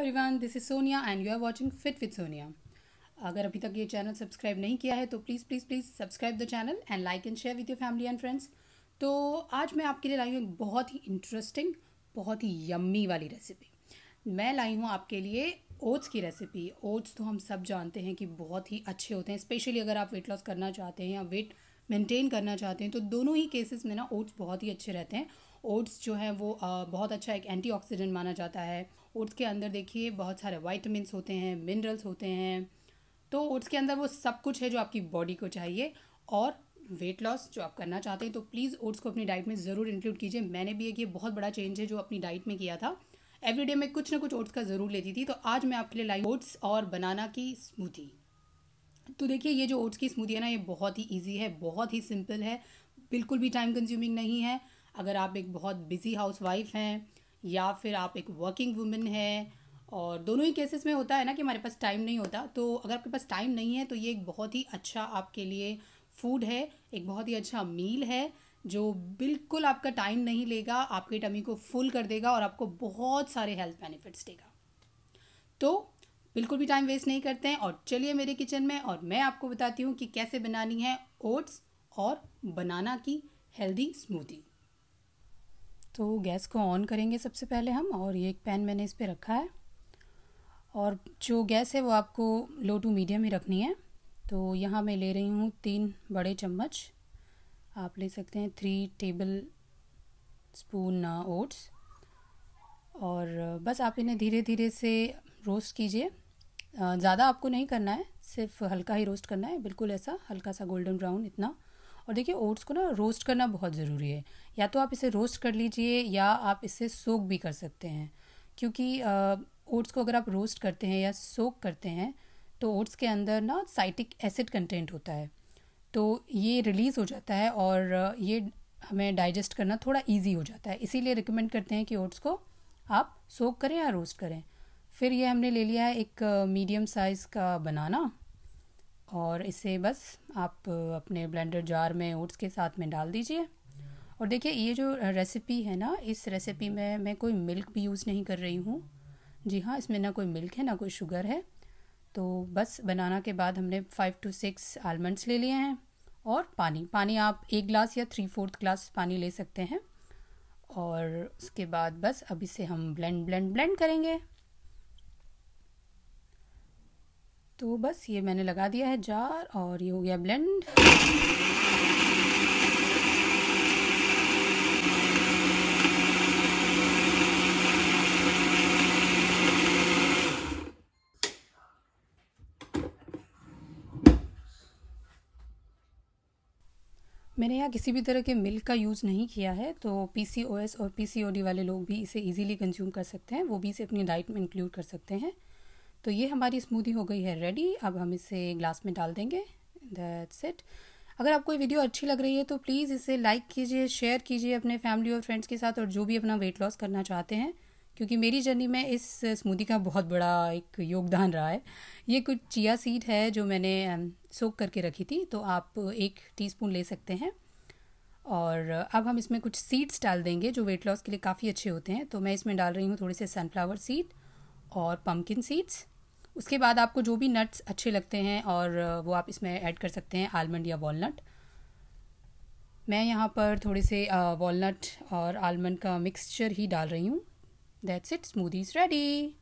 everyone this is Sonia and you are watching fit with Sonia अगर अभी तक ये चैनल सब्सक्राइब नहीं किया है तो please please please subscribe the channel and like and share with your family and friends तो आज मैं आपके लिए लाई हूँ एक बहुत ही इंटरेस्टिंग बहुत ही यम्मी वाली रेसिपी मैं लाई हूँ आपके लिए ओट्स की रेसिपी ओट्स तो हम सब जानते हैं कि बहुत ही अच्छे होते हैं स्पेशली अगर आप वेट लॉस करना चाहते हैं या वेट मेंटेन करना चाहते हैं तो दोनों ही केसेस में ना ओट्स बहुत ही अच्छे रहते हैं ओट्स जो है वो बहुत अच्छा एक एंटीऑक्सीडेंट माना जाता है ओट्स के अंदर देखिए बहुत सारे वाइटमिनस होते हैं मिनरल्स होते हैं तो ओट्स के अंदर वो सब कुछ है जो आपकी बॉडी को चाहिए और वेट लॉस जो आप करना चाहते हैं तो प्लीज़ ओट्स को अपनी डाइट में ज़रूर इंक्लूड कीजिए मैंने भी एक ये बहुत बड़ा चेंज है जो अपनी डाइट में किया था एवरीडे मैं कुछ ना कुछ ओट्स का ज़रूर लेती थी तो आज मैं आपके लिए लाई ओट्स और बनाना की स्मूथी तो देखिए ये जो ओट्स की स्मूदी है ना ये बहुत ही ईजी है बहुत ही सिंपल है बिल्कुल भी टाइम कंज्यूमिंग नहीं है अगर आप एक बहुत बिजी हाउस वाइफ हैं या फिर आप एक वर्किंग वुमेन है और दोनों ही केसेस में होता है ना कि हमारे पास टाइम नहीं होता तो अगर आपके पास टाइम नहीं है तो ये एक बहुत ही अच्छा आपके लिए फूड है एक बहुत ही अच्छा मील है जो बिल्कुल आपका टाइम नहीं लेगा आपके टमी को फुल कर देगा और आपको बहुत सारे हेल्थ बेनिफिट्स देगा तो बिल्कुल भी टाइम वेस्ट नहीं करते हैं और चलिए मेरे किचन में और मैं आपको बताती हूँ कि कैसे बनानी है ओट्स और बनाना की हेल्दी स्मूदी तो गैस को ऑन करेंगे सबसे पहले हम और ये एक पैन मैंने इस पर रखा है और जो गैस है वो आपको लो टू मीडियम ही रखनी है तो यहाँ मैं ले रही हूँ तीन बड़े चम्मच आप ले सकते हैं थ्री टेबल स्पून ओट्स और बस आप इन्हें धीरे धीरे से रोस्ट कीजिए ज़्यादा आपको नहीं करना है सिर्फ हल्का ही रोस्ट करना है बिल्कुल ऐसा हल्का सा गोल्डन ब्राउन इतना और देखिए ओट्स को ना रोस्ट करना बहुत ज़रूरी है या तो आप इसे रोस्ट कर लीजिए या आप इसे सोक भी कर सकते हैं क्योंकि ओट्स को अगर आप रोस्ट करते हैं या सोक करते हैं तो ओट्स के अंदर ना साइटिक एसिड कंटेंट होता है तो ये रिलीज़ हो जाता है और ये हमें डाइजेस्ट करना थोड़ा ईजी हो जाता है इसीलिए रिकमेंड करते हैं कि ओट्स को आप सोक करें या रोस्ट करें फिर ये हमने ले लिया है एक मीडियम साइज़ का बनाना और इसे बस आप अपने ब्लेंडर जार में ओट्स के साथ में डाल दीजिए और देखिए ये जो रेसिपी है ना इस रेसिपी में मैं कोई मिल्क भी यूज़ नहीं कर रही हूँ जी हाँ इसमें ना कोई मिल्क है ना कोई शुगर है तो बस बनाना के बाद हमने फाइव टू सिक्स आलमंड्स ले लिए हैं और पानी पानी आप एक ग्लास या थ्री फोर्थ ग्लास पानी ले सकते हैं और उसके बाद बस अब इसे हम ब्लेंड ब्लेंड ब्लेंड करेंगे तो बस ये मैंने लगा दिया है जार और ये हो गया ब्लेंड मैंने यहाँ किसी भी तरह के मिल्क का यूज़ नहीं किया है तो पीसीओएस और पीसीओडी वाले लोग भी इसे इजीली कंज्यूम कर सकते हैं वो भी इसे अपनी डाइट में इंक्लूड कर सकते हैं तो ये हमारी स्मूदी हो गई है रेडी अब हम इसे ग्लास में डाल देंगे दैट्स इट अगर आपको ये वीडियो अच्छी लग रही है तो प्लीज़ इसे लाइक कीजिए शेयर कीजिए अपने फैमिली और फ्रेंड्स के साथ और जो भी अपना वेट लॉस करना चाहते हैं क्योंकि मेरी जर्नी में इस स्मूदी का बहुत बड़ा एक योगदान रहा है ये कुछ चिया सीड है जो मैंने सोख um, करके रखी थी तो आप एक टीस्पून ले सकते हैं और अब हम इसमें कुछ सीड्स डाल देंगे जो वेट लॉस के लिए काफ़ी अच्छे होते हैं तो मैं इसमें डाल रही हूँ थोड़े से सनफ्लावर सीड और पम्पकिन सीड्स उसके बाद आपको जो भी नट्स अच्छे लगते हैं और वो आप इसमें ऐड कर सकते हैं आलमंड या वॉलनट मैं यहाँ पर थोड़े से वॉलनट और आलमंड का मिक्सचर ही डाल रही हूँ that's it smoothie is ready